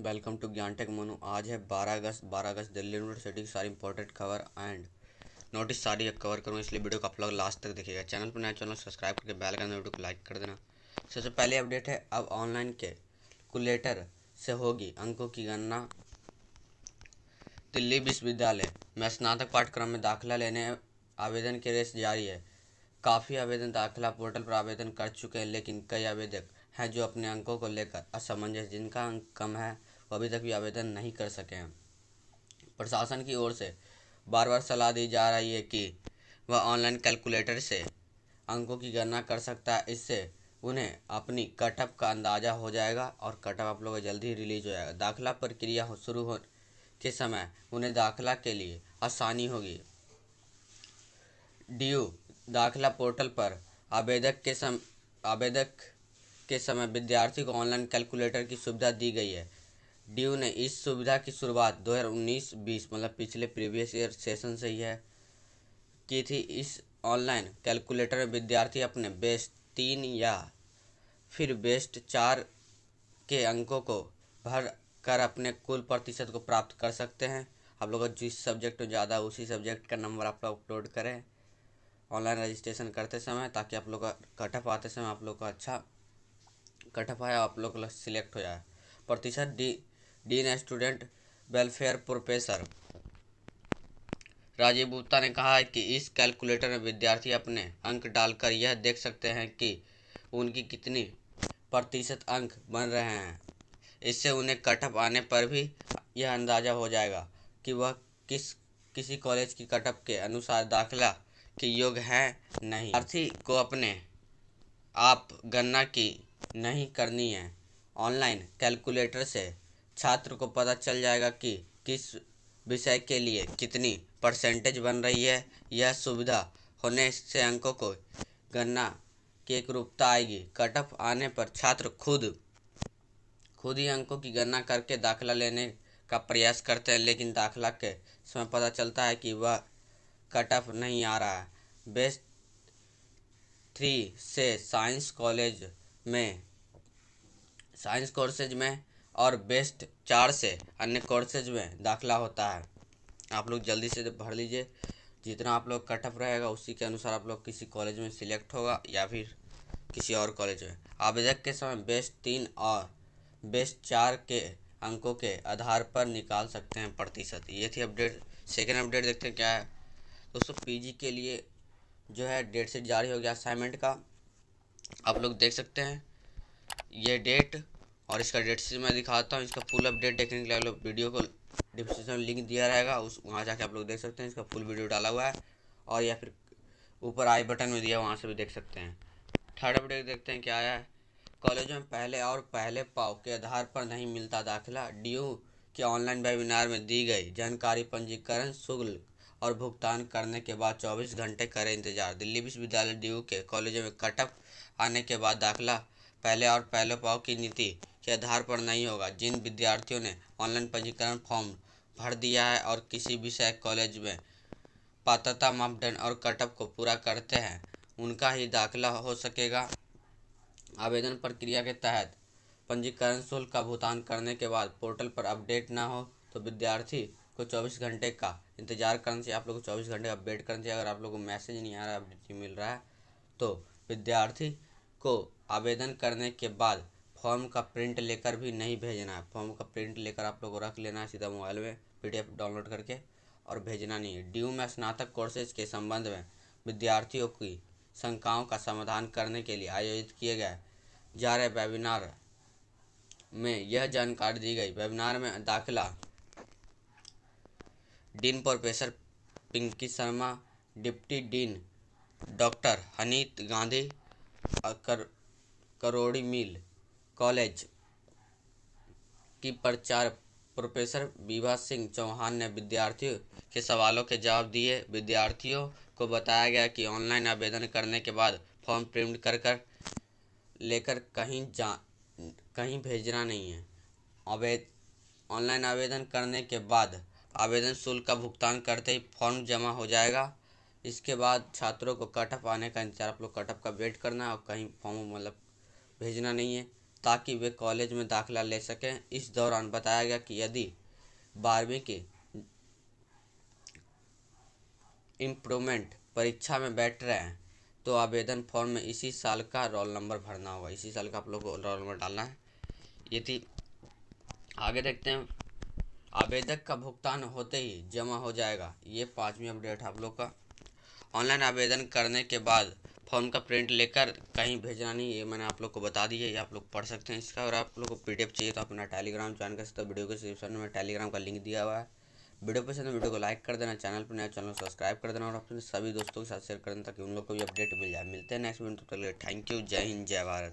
welcome to Gyan tech Monu आज है 12 अगस्त 12 अगस्त Delhi university की सारी इंपॉर्टेंट खबर एंड नोटिस सारी कवर करूँ इसलिए वीडियो को आप लोग लास्ट तक देखिएगा चैनल पर नया चैनल सब्सक्राइब करके बेल का वीडियो को लाइक कर देना सबसे पहले अपडेट है अब ऑनलाइन के कुलेटर से होगी अंकों की गणना दिल्ली विश्वविद्यालय में स्नातक पाठ्यक्रम में दाखिला लेने आवेदन की रेस जारी है काफ़ी आवेदन दाखिला पोर्टल पर आवेदन कर चुके हैं लेकिन कई आवेदक हैं जो अपने अंकों को लेकर असमंजस जिनका अंक कम है वो अभी तक भी आवेदन नहीं कर सके हैं प्रशासन की ओर से बार बार सलाह दी जा रही है कि वह ऑनलाइन कैलकुलेटर से अंकों की गणना कर सकता है इससे उन्हें अपनी कटअप का अंदाज़ा हो जाएगा और कटअप आप लोगों का जल्दी ही रिलीज हो जाएगा दाखिला प्रक्रिया हो शुरू हो के समय उन्हें दाखिला के लिए आसानी होगी डी दाखिला पोर्टल पर आवेदक के सम आवेदक के समय विद्यार्थी को ऑनलाइन कैलकुलेटर की सुविधा दी गई है ड्यू ने इस सुविधा की शुरुआत 2019-20 मतलब पिछले प्रीवियस ईयर सेशन से ही है की थी इस ऑनलाइन कैलकुलेटर में विद्यार्थी अपने बेस्ट तीन या फिर बेस्ट चार के अंकों को भर कर अपने कुल प्रतिशत को प्राप्त कर सकते हैं आप लोग जिस सब्जेक्ट में ज़्यादा उसी सब्जेक्ट का नंबर आप लोग अपलोड करें ऑनलाइन रजिस्ट्रेशन करते समय ताकि आप लोग का कटअप आते समय आप लोग का अच्छा कटअप आया आप लोग सिलेक्ट हो जाए प्रतिशत D dean student welfare professor Rajiv Gupta ने कहा है कि इस कैलकुलेटर में विद्यार्थी अपने अंक डालकर यह देख सकते हैं कि उनकी कितनी प्रतिशत अंक बन रहे हैं इससे उन्हें कटअप आने पर भी यह अंदाज़ा हो जाएगा कि वह किस किसी कॉलेज की कटअप के अनुसार दाखिला के योग्य हैं नहीं विद्यार्थी को अपने आप गणना की नहीं करनी है ऑनलाइन कैलकुलेटर से छात्र को पता चल जाएगा कि किस विषय के लिए कितनी परसेंटेज बन रही है यह सुविधा होने से अंकों को गणना की एक रूपता आएगी कट ऑफ आने पर छात्र खुद खुद ही अंकों की गणना करके दाखिला लेने का प्रयास करते हैं लेकिन दाखिला के समय पता चलता है कि वह कट ऑफ नहीं आ रहा है बेस्ट थ्री से साइंस कॉलेज में साइंस कोर्सेज में और बेस्ट चार से अन्य कोर्सेज में दाखिला होता है आप लोग जल्दी से भर लीजिए जितना आप लोग कटअप रहेगा उसी के अनुसार आप लोग किसी कॉलेज में सिलेक्ट होगा या फिर किसी और कॉलेज में आवेदक के समय बेस्ट तीन और बेस्ट चार के अंकों के आधार पर निकाल सकते हैं प्रतिशत ये थी अपडेट सेकेंड अपडेट देखते हैं क्या है दोस्तों पीजी के लिए जो है डेट शीट जारी हो गया असाइनमेंट का आप लोग देख सकते हैं ये डेट और इसका डेट सीट मैं दिखाता हूँ इसका फुल अपडेट देखने के लिए आप लोग वीडियो को डिस्क्रिप्शन लिंक दिया रहेगा उस वहाँ जाके आप लोग देख सकते हैं इसका फुल वीडियो डाला हुआ है और या फिर ऊपर आई बटन में दिया वहाँ से भी देख सकते हैं थर्ड अपडेट देखते हैं क्या आया है कॉलेजों में पहले और पहले पाव के आधार पर नहीं मिलता दाखिला डी के ऑनलाइन वेबिनार में दी गई जानकारी पंजीकरण शुल्क और भुगतान करने के बाद 24 घंटे करें इंतजार दिल्ली विश्वविद्यालय डी के कॉलेजों में कटअप आने के बाद दाखिला पहले और पहले पाव की नीति के आधार पर नहीं होगा जिन विद्यार्थियों ने ऑनलाइन पंजीकरण फॉर्म भर दिया है और किसी विषय कॉलेज में पात्रता मापदंड और कटअप को पूरा करते हैं उनका ही दाखिला हो सकेगा आवेदन प्रक्रिया के तहत पंजीकरण शुल्क का भुगतान करने के बाद पोर्टल पर अपडेट ना हो तो विद्यार्थी को 24 घंटे का इंतजार करना चाहिए आप लोग को चौबीस घंटे अपडेट करना चाहिए अगर आप लोग को मैसेज नहीं आ रहा अपडेट नहीं मिल रहा है तो विद्यार्थी को आवेदन करने के बाद फॉर्म का प्रिंट लेकर भी नहीं भेजना है फॉर्म का प्रिंट लेकर आप लोग को रख लेना है सीधा मोबाइल में पीडीएफ डाउनलोड करके और भेजना नहीं है ड्यू में स्नातक कोर्सेज के संबंध में विद्यार्थियों की शंकाओं का समाधान करने के लिए आयोजित किए गए जा रहे वेबिनार में यह जानकारी दी गई वेबिनार में दाखिला dean professor Pinky Sharma deputy dean doctor Haneet Gandhi और कर, करोड़ी मिल कॉलेज की प्रचार प्रोफेसर विभा सिंह चौहान ने विद्यार्थियों के सवालों के जवाब दिए विद्यार्थियों को बताया गया कि ऑनलाइन आवेदन करने के बाद फॉर्म प्रिंट कर कर लेकर कहीं जा कहीं भेजना नहीं है आवेद ऑनलाइन आवेदन करने के बाद आवेदन शुल्क का भुगतान करते ही फॉर्म जमा हो जाएगा इसके बाद छात्रों को कटअप आने का इंतजार आप लोग कटअप का वेट करना और कहीं फॉर्म मतलब भेजना नहीं है ताकि वे कॉलेज में दाखिला ले सकें इस दौरान बताया गया कि यदि बारहवीं की इम्प्रूवमेंट परीक्षा में बैठ रहे हैं तो आवेदन फॉर्म में इसी साल का रोल नंबर भरना होगा इसी साल का आप लोग को रोल नंबर डालना है ये थी आगे देखते हैं आवेदक का भुगतान होते ही जमा हो जाएगा ये पाँचवीं अपडेट आप लोग का ऑनलाइन आवेदन करने के बाद फॉर्म का प्रिंट लेकर कहीं भेजना नहीं ये मैंने आप लोग को बता दिया ये आप लोग पढ़ सकते हैं इसका और आप लोग को पी चाहिए तो अपना टेलीग्राम ज्वाइन कर सकते हो वीडियो के डिस्क्रिप्शन में टेलीग्राम का लिंक दिया हुआ है वीडियो पसंद है तो वीडियो को लाइक कर देना चैनल पर नया चैनल सब्सक्राइब तो कर देना और अपने सभी दोस्तों के साथ शेयर कर देना ताकि उन लोग को भी अपडेट मिल जाए मिलते हैं नेक्स्ट वीडियो तब तक थैंक यू जय हिंद जय भारत